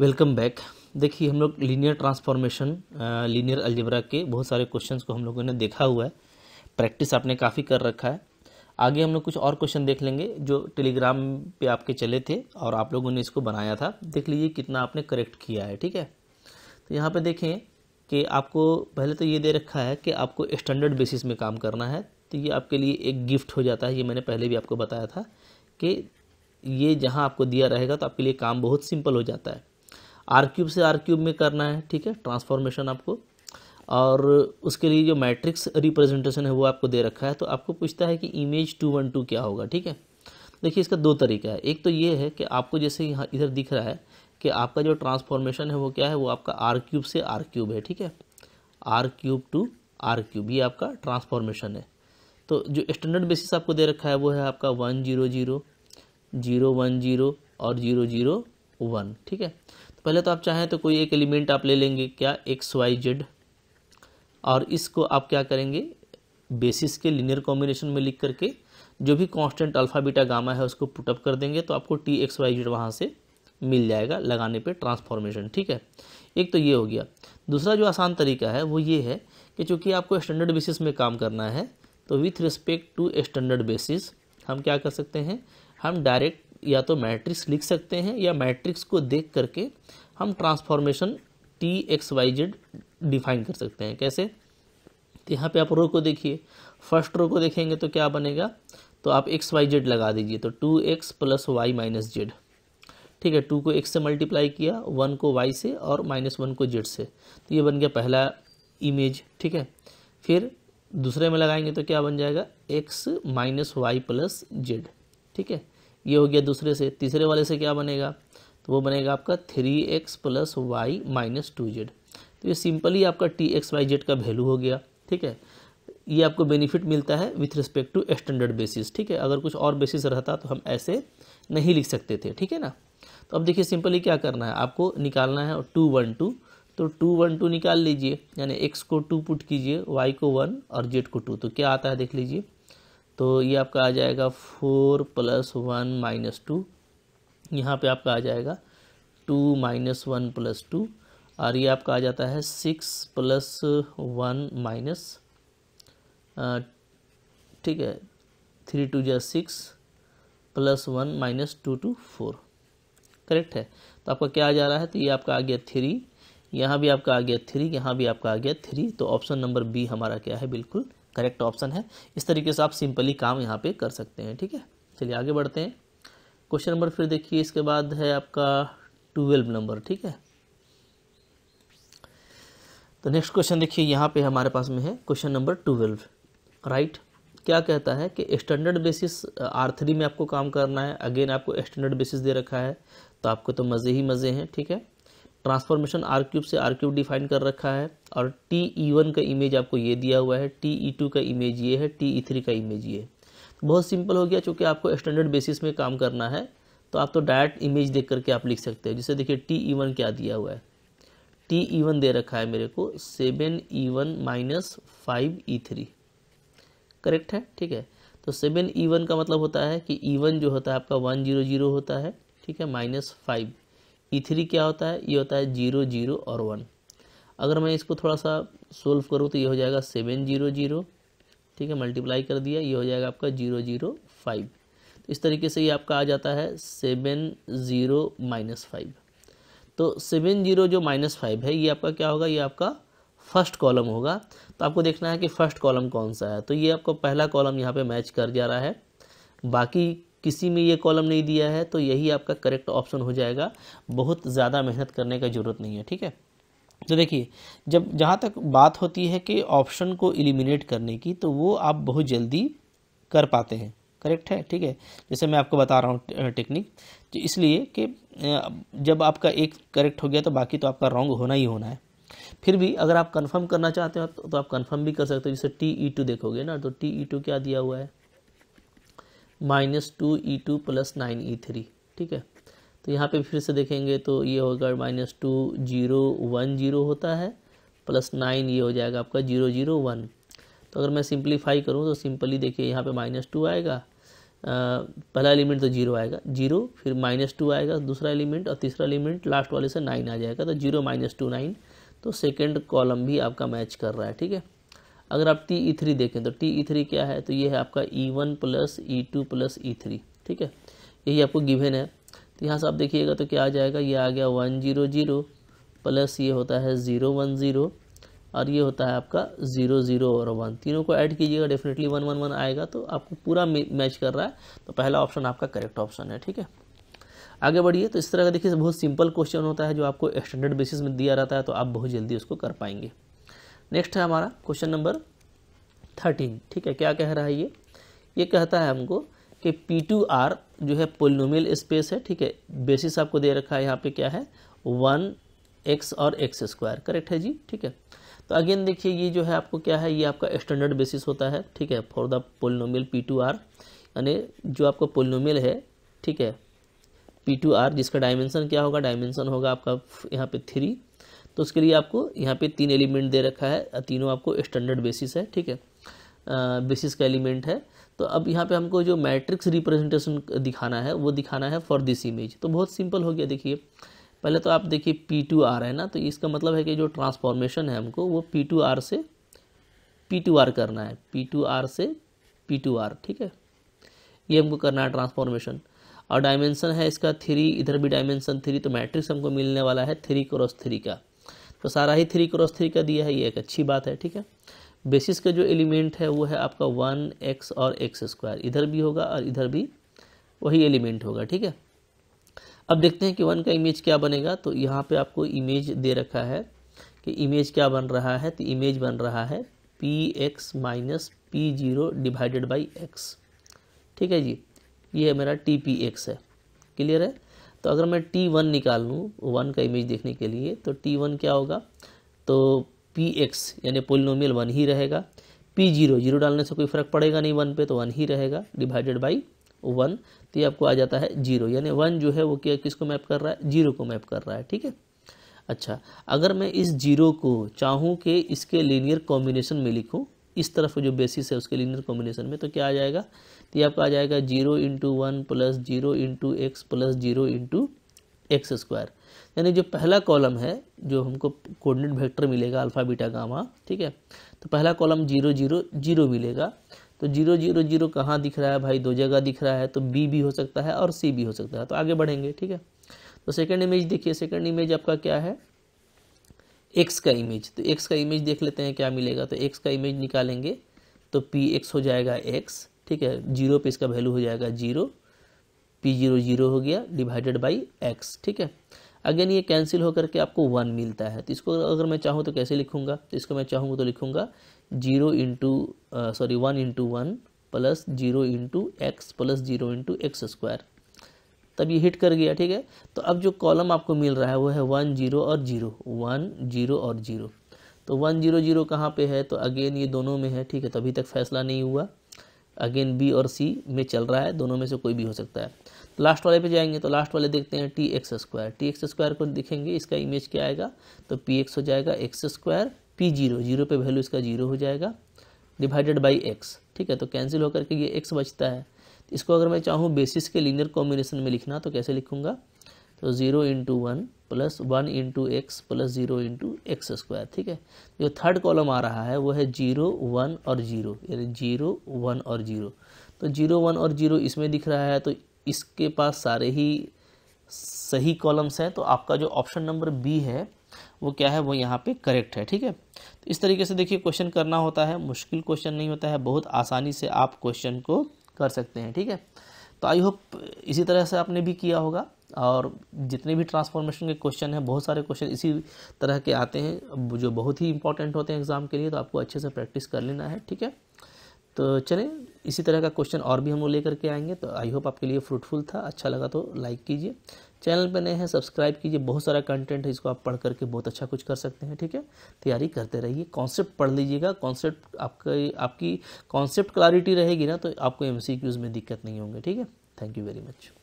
welcome back देखिए हम लोग लीनियर ट्रांसफॉर्मेशन लीनियर अलजेब्रा के बहुत सारे क्वेश्चंस को हम लोगों ने देखा हुआ है प्रैक्टिस आपने काफ़ी कर रखा है आगे हम लोग कुछ और क्वेश्चन देख लेंगे जो टेलीग्राम पे आपके चले थे और आप लोगों ने इसको बनाया था देख लीजिए कितना आपने करेक्ट किया है ठीक है तो यहाँ पर देखें कि आपको पहले तो ये दे रखा है कि आपको स्टैंडर्ड बेसिस में काम करना है तो ये आपके लिए एक गिफ्ट हो जाता है ये मैंने पहले भी आपको बताया था कि ये जहाँ आपको दिया रहेगा तो आपके लिए काम बहुत सिंपल हो जाता है आर क्यूब से आर क्यूब में करना है ठीक है ट्रांसफॉर्मेशन आपको और उसके लिए जो मैट्रिक्स रिप्रेजेंटेशन है वो आपको दे रखा है तो आपको पूछता है कि इमेज टू वन टू क्या होगा ठीक है देखिए इसका दो तरीका है एक तो ये है कि आपको जैसे यहाँ इधर दिख रहा है कि आपका जो ट्रांसफॉर्मेशन है वो क्या है वो आपका आर क्यूब से आर क्यूब है ठीक है R cube to R cube ये आपका ट्रांसफॉर्मेशन है तो जो स्टैंडर्ड बेसिस आपको दे रखा है वो है आपका one zero zero zero one zero और जीरो जीरो वन ठीक है पहले तो आप चाहें तो कोई एक एलिमेंट आप ले लेंगे क्या एक्स वाई जेड और इसको आप क्या करेंगे बेसिस के लिनियर कॉम्बिनेशन में लिख करके जो भी कांस्टेंट अल्फा बीटा गामा है उसको पुटअप कर देंगे तो आपको टी एक्स वाई जेड वहाँ से मिल जाएगा लगाने पे ट्रांसफॉर्मेशन ठीक है एक तो ये हो गया दूसरा जो आसान तरीका है वो ये है कि चूँकि आपको स्टैंडर्ड बेसिस में काम करना है तो with respect to standard basis हम क्या कर सकते हैं हम डायरेक्ट या तो मैट्रिक्स लिख सकते हैं या मैट्रिक्स को देख करके हम transformation T X Y Z define कर सकते हैं कैसे तो यहाँ पे आप रो को देखिए फर्स्ट रो को देखेंगे तो क्या बनेगा तो आप एक्स वाई जेड लगा दीजिए तो two X plus Y minus Z ठीक है टू को एक्स से मल्टीप्लाई किया वन को वाई से और माइनस वन को जेड से तो ये बन गया पहला इमेज ठीक है फिर दूसरे में लगाएंगे तो क्या बन जाएगा X minus Y plus Z ठीक है ये हो गया दूसरे से तीसरे वाले से क्या बनेगा तो वो बनेगा आपका three X plus Y minus two Z तो ये सिंपली आपका टी एक्स वाई जेड का वैल्यू हो गया ठीक है ये आपको बेनिफिट मिलता है with respect to standard basis ठीक है अगर कुछ और बेसिस रहता तो हम ऐसे नहीं लिख सकते थे ठीक है ना तो अब देखिए सिंपली क्या करना है आपको निकालना है टू वन टू तो टू वन टू निकाल लीजिए यानी एक्स को टू पुट कीजिए वाई को वन और जेड को टू तो क्या आता है देख लीजिए तो ये आपका आ जाएगा four plus one minus two यहाँ पर आपका आ जाएगा two minus one plus two और ये आपका आ जाता है सिक्स प्लस वन माइनस ठीक है थ्री टू जै six plus one minus two two four correct है तो आपका क्या आ जा रहा है तो ये आपका आ गया थ्री यहाँ भी आपका आ गया थ्री यहाँ भी आपका आ गया थ्री तो ऑप्शन नंबर बी हमारा क्या है बिल्कुल करेक्ट ऑप्शन है इस तरीके से आप सिंपली काम यहाँ पे कर सकते हैं ठीक है चलिए आगे बढ़ते हैं क्वेश्चन नंबर फिर देखिए इसके बाद है आपका ट्वेल्व नंबर ठीक है तो नेक्स्ट क्वेश्चन देखिए यहाँ पे हमारे पास में है क्वेश्चन नंबर ट्वेल्व राइट क्या कहता है कि स्टैंडर्ड बेसिस आर थ्री में आपको काम करना है अगेन आपको स्टैंडर्ड बेसिस दे रखा है तो आपको तो मज़े ही मज़े हैं ठीक है ट्रांसफॉर्मेशन आर क्यूब से आर क्यूब डिफाइन कर रखा है और टी ई वन का इमेज आपको ये दिया हुआ है टी ई टू का इमेज ये है टी ई थ्री का इमेज ये तो बहुत सिंपल हो गया चूँकि आपको स्टैंडर्ड बेसिस में काम करना है तो आप तो डायरेक्ट इमेज देख करके आप लिख सकते हो जैसे देखिए टी ई वन क्या दिया हुआ है टी ई वन दे रखा है मेरे को seven E one minus five E three correct है ठीक है तो सेवन ई वन का मतलब होता है कि ई e वन जो होता है आपका वन जीरो जीरो होता है ठीक है minus five E e three क्या होता है ये होता है जीरो जीरो और वन अगर मैं इसको थोड़ा सा सोल्व करूँ तो ये हो जाएगा सेवन जीरो जीरो ठीक है मल्टीप्लाई कर दिया ये हो जाएगा आपका जीरो जीरो फाइव तो इस तरीके से ये आपका आ जाता है सेवन ज़ीरो माइनस फाइव तो सेवन जीरो जो माइनस फाइव है ये आपका क्या होगा ये आपका फर्स्ट कॉलम होगा तो आपको देखना है कि फर्स्ट कॉलम कौन सा है तो ये आपको पहला कॉलम यहाँ पर मैच कर जा रहा है बाकी किसी में ये कॉलम नहीं दिया है तो यही आपका करेक्ट ऑप्शन हो जाएगा बहुत ज़्यादा मेहनत करने का ज़रूरत नहीं है ठीक है तो देखिए जब जहाँ तक बात होती है कि ऑप्शन को इलिमिनेट करने की तो वो आप बहुत जल्दी कर पाते हैं करेक्ट है ठीक है जैसे मैं आपको बता रहा हूँ टेक्निक तो इसलिए कि जब आपका एक करेक्ट हो गया तो बाकी तो आपका रॉन्ग होना ही होना है फिर भी अगर आप कंफर्म करना चाहते हो तो आप कंफर्म भी कर सकते हो जैसे टी ई टू देखोगे ना तो टी ई टू क्या दिया हुआ है minus two E two plus nine E three ठीक है तो यहाँ पे फिर से देखेंगे तो ये होगा minus two zero one zero होता है प्लस नाइन ये हो जाएगा आपका जीरो जीरो वन तो अगर मैं सिंप्लीफाई करूँ तो सिंपली देखिए यहाँ पे माइनस टू आएगा पहला एलिमेंट तो जीरो आएगा जीरो फिर माइनस टू आएगा दूसरा एलिमेंट और तीसरा एलिमेंट लास्ट वाले से नाइन आ जाएगा तो जीरो माइनस टू नाइन तो सेकेंड कॉलम भी आपका मैच कर रहा है ठीक है अगर आप टी ई थ्री देखें तो टी ई थ्री क्या है तो ये है आपका E one plus E two plus E three ठीक है यही आपको गिवेन है तो यहाँ से आप देखिएगा तो क्या आ जाएगा ये आ गया वन जीरो जीरो प्लस ये होता है ज़ीरो वन ज़ीरो और ये होता है आपका ज़ीरो ज़ीरो और वन तीनों को ऐड कीजिएगा डेफिनेटली वन वन वन आएगा तो आपको पूरा मैच कर रहा है तो पहला ऑप्शन आपका करेक्ट ऑप्शन है ठीक है आगे बढ़िए तो इस तरह का देखिए बहुत सिंपल क्वेश्चन होता है जो आपको स्टैंडर्ड बेसिस में दिया रहता है तो आप बहुत जल्दी उसको कर पाएंगे नेक्स्ट है हमारा क्वेश्चन नंबर थर्टीन ठीक है क्या कह रहा है ये ये कहता है हमको कि पी टू आर जो है पोलिनोमियल स्पेस है ठीक है बेसिस आपको दे रखा है यहाँ पे क्या है वन एक्स और एक्स स्क्वायर करेक्ट है जी ठीक है तो अगेन देखिए ये जो है आपको क्या है ये आपका स्टैंडर्ड बेसिस होता है ठीक है for the polynomial P two R यानी जो आपका पोलिनोमियल है ठीक है पी टू आर जिसका डायमेंसन क्या होगा डायमेंशन होगा आपका यहाँ पे थ्री तो उसके लिए आपको यहाँ पे तीन एलिमेंट दे रखा है तीनों आपको स्टैंडर्ड बेसिस है ठीक है बेसिस का एलिमेंट है तो अब यहाँ पे हमको जो मैट्रिक्स रिप्रेजेंटेशन दिखाना है वो दिखाना है फॉर दिस इमेज तो बहुत सिंपल हो गया देखिए पहले तो आप देखिए पी टू आर है ना तो इसका मतलब है कि जो ट्रांसफॉर्मेशन है हमको वो पी टू आर से पी टू आर करना है पी टू आर से पी टू आर ठीक है ये हमको करना है ट्रांसफॉर्मेशन और डायमेंशन है इसका थ्री इधर भी डायमेंशन थ्री तो मैट्रिक्स हमको मिलने वाला है थ्री क्रॉस थ्री का तो सारा ही थ्री क्रॉस थ्री का दिया है ये एक अच्छी बात है ठीक है बेसिस का जो एलिमेंट है वो है आपका वन एक्स और एक्स स्क्वायर इधर भी होगा और इधर भी वही एलिमेंट होगा ठीक है अब देखते हैं कि वन का इमेज क्या बनेगा तो यहाँ पे आपको इमेज दे रखा है कि इमेज क्या बन रहा है तो इमेज बन रहा है P X minus P zero divided by X ठीक है जी ये मेरा टी पी एक्स है क्लियर है तो अगर मैं टी वन निकाल लूँ वन का इमेज देखने के लिए तो टी वन क्या होगा तो पी एक्स यानी पोलिनोमियल वन ही रहेगा पी जीरो जीरो डालने से कोई फर्क पड़ेगा नहीं वन पे तो वन ही रहेगा डिवाइडेड बाई वन तो ये आपको आ जाता है जीरो यानी वन जो है वो क्या किसको मैप कर रहा है जीरो को मैप कर रहा है ठीक है अच्छा अगर मैं इस जीरो को चाहूँ कि इसके लीनियर कॉम्बिनेशन में लिखूँ इस तरफ जो बेसिस है उसके लीनियर कॉम्बिनेशन में तो क्या आ जाएगा तो ये आपका आ जाएगा zero into one plus zero into X plus zero into X square यानी जो पहला कॉलम है जो हमको कोऑर्डिनेट वेक्टर मिलेगा अल्फा बीटा गामा ठीक है तो पहला कॉलम जीरो जीरो जीरो मिलेगा तो जीरो जीरो जीरो कहाँ दिख रहा है भाई दो जगह दिख रहा है तो बी भी हो सकता है और सी भी हो सकता है तो आगे बढ़ेंगे ठीक है तो सेकेंड इमेज देखिए सेकेंड इमेज आपका क्या है एक्स का इमेज तो एक्स का इमेज देख लेते हैं क्या मिलेगा तो एक्स का इमेज निकालेंगे तो पी एक्स हो जाएगा एक्स ठीक है जीरो पे इसका वैल्यू हो जाएगा जीरो पी जीरो जीरो हो गया डिवाइडेड बाई एक्स ठीक है अगेन ये कैंसिल होकर के आपको वन मिलता है तो इसको अगर मैं चाहूँ तो कैसे लिखूँगा तो इसको मैं चाहूँगा तो लिखूँगा zero into sorry one into one plus zero into X plus zero into X square तब ये हिट कर गया ठीक है तो अब जो कॉलम आपको मिल रहा है वो है वन जीरो और जीरो वन जीरो और जीरो तो वन जीरो जीरो कहाँ पर है तो अगेन ये दोनों में है ठीक है तो अभी तक फैसला नहीं हुआ अगेन बी और सी में चल रहा है दोनों में से कोई भी हो सकता है तो लास्ट वाले पे जाएंगे तो लास्ट वाले देखते हैं T X square T X square को देखेंगे इसका इमेज क्या आएगा तो पी एक्स हो जाएगा X square P zero zero पे वैल्यू इसका जीरो हो जाएगा डिवाइडेड बाई एक्स ठीक है तो कैंसिल होकर के ये एक्स बचता है इसको अगर मैं चाहूँ बेसिस के लीनियर कॉम्बिनेशन में लिखना तो कैसे लिखूँगा तो zero into one plus one into X plus zero into X square ठीक है जो थर्ड कॉलम आ रहा है वो है जीरो वन और जीरो यानी जीरो वन और जीरो तो जीरो वन और जीरो इसमें दिख रहा है तो इसके पास सारे ही सही कॉलम्स हैं तो आपका जो ऑप्शन नंबर बी है वो क्या है वो यहाँ पे करेक्ट है ठीक है तो इस तरीके से देखिए क्वेश्चन करना होता है मुश्किल क्वेश्चन नहीं होता है बहुत आसानी से आप क्वेश्चन को कर सकते हैं ठीक है तो आई होप इसी तरह से आपने भी किया होगा और जितने भी ट्रांसफॉर्मेशन के क्वेश्चन हैं बहुत सारे क्वेश्चन इसी तरह के आते हैं जो बहुत ही इंपॉर्टेंट होते हैं एग्ज़ाम के लिए तो आपको अच्छे से प्रैक्टिस कर लेना है ठीक है तो चलें इसी तरह का क्वेश्चन और भी हम लोग लेकर के आएंगे तो आई होप आपके लिए फ्रूटफुल था अच्छा लगा तो लाइक कीजिए चैनल पर नए हैं सब्सक्राइब कीजिए बहुत सारा कंटेंट है इसको आप पढ़ करके बहुत अच्छा कुछ कर सकते हैं ठीक है तैयारी करते रहिए कॉन्सेप्ट पढ़ लीजिएगा कॉन्सेप्ट आपका आपकी कॉन्सेप्ट क्लैरिटी रहेगी ना तो आपको एम में दिक्कत नहीं होंगे ठीक है थैंक यू वेरी मच